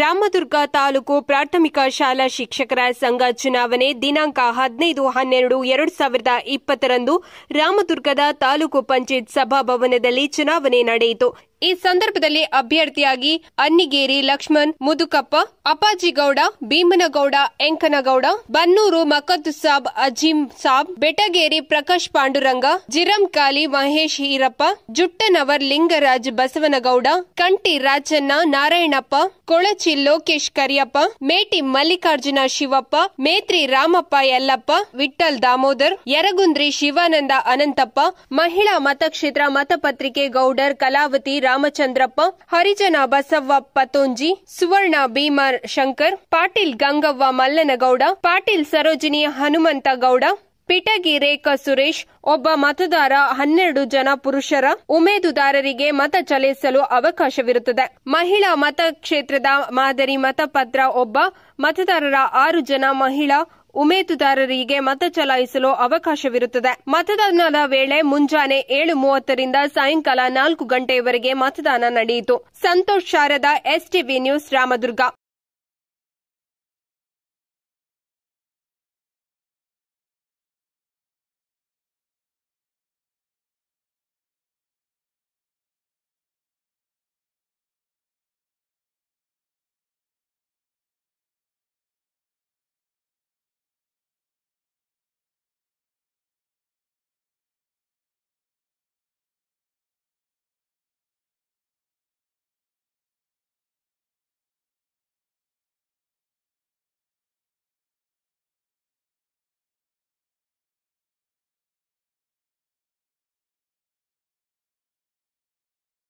ರಾಮದುರ್ಗ ತಾಲೂಕು ಪ್ರಾಥಮಿಕ ಶಾಲಾ ಶಿಕ್ಷಕರ ಸಂಘ ಚುನಾವಣೆ ದಿನಾಂಕ ಹದಿನೈದು ಹನ್ನೆರಡು ಎರಡು ಸಾವಿರದ ಇಪ್ಪತ್ತರಂದು ರಾಮದುರ್ಗದ ತಾಲೂಕು ಪಂಚಾಯತ್ ಸಭಾಭವನದಲ್ಲಿ ಚುನಾವಣೆ ನಡೆಯಿತು ಈ ಸಂದರ್ಭದಲ್ಲಿ ಅಭ್ಯರ್ಥಿಯಾಗಿ ಅನ್ನಿಗೇರಿ ಲಕ್ಷ್ಮಣ್ ಮುದುಕಪ್ಪ ಅಪ್ಪಾಜಿಗೌಡ ಭೀಮನಗೌಡ ಎಂಕನಗೌಡ ಬನ್ನೂರು ಮಕದ್ದು ಸಾಬ್ ಅಜೀಂ ಸಾಬ್ ಬೆಟಗೇರಿ ಪ್ರಕಾಶ್ ಪಾಂಡುರಂಗ ಜಿರಂಕಾಲಿ ಮಹೇಶ್ ಹೀರಪ್ಪ ಜುಟ್ಟನವರ್ ಲಿಂಗರಾಜ್ ಬಸವನಗೌಡ ಕಂಟಿ ರಾಜಣ್ಣ ನಾರಾಯಣಪ್ಪ ಕೊಳಚಿ ಲೋಕೇಶ್ ಕರಿಯಪ್ಪ ಮೇಟಿ ಮಲ್ಲಿಕಾರ್ಜುನ ಶಿವಪ್ಪ ಮೇತ್ರಿ ರಾಮಪ್ಪ ಯಲ್ಲಪ್ಪ ವಿಠಲ್ ದಾಮೋದರ್ ಯರಗುಂದ್ರಿ ಶಿವಾನಂದ ಅನಂತಪ್ಪ ಮಹಿಳಾ ಮತಕ್ಷೇತ್ರ ಮತಪತ್ರಿಕೆ ಗೌಡರ್ ಕಲಾವತಿ ರಾಮಚಂದ್ರಪ್ಪ ಹರಿಜನ ಬಸವ್ವ ಪತೋಂಜಿ ಸುವರ್ಣ ಭೀಮರ್ ಶಂಕರ್ ಪಾಟೀಲ್ ಗಂಗವ್ವ ಮಲ್ಲನಗೌಡ ಪಾಟೀಲ್ ಸರೋಜಿನಿ ಹನುಮಂತಗೌಡ ಪಿಟಗಿ ರೇಖಾ ಸುರೇಶ್ ಒಬ್ಬ ಮತದಾರ ಹನ್ನೆರಡು ಜನ ಪುರುಷರ ಉಮೇದುದಾರರಿಗೆ ಮತ ಚಲಾಯಿಸಲು ಅವಕಾಶವಿರುತ್ತದೆ ಮಹಿಳಾ ಮತಕ್ಷೇತ್ರದ ಮಾದರಿ ಮತಪತ್ರ ಒಬ್ಬ ಮತದಾರರ ಆರು ಜನ ಮಹಿಳಾ ಉಮೇದುದಾರರಿಗೆ ಮತ ಚಲಾಯಿಸಲು ಅವಕಾಶವಿರುತ್ತದೆ ಮತದಾನದ ವೇಳೆ ಮುಂಜಾನೆ ಏಳು ಮೂವತ್ತರಿಂದ ಸಾಯಂಕಾಲ ನಾಲ್ಕು ಗಂಟೆಯವರೆಗೆ ಮತದಾನ ನಡೆಯಿತು ಸಂತೋಷ್ ಶಾರದ ಎಸ್ಟಿವಿ ನ್ಯೂಸ್ ರಾಮದುರ್ಗ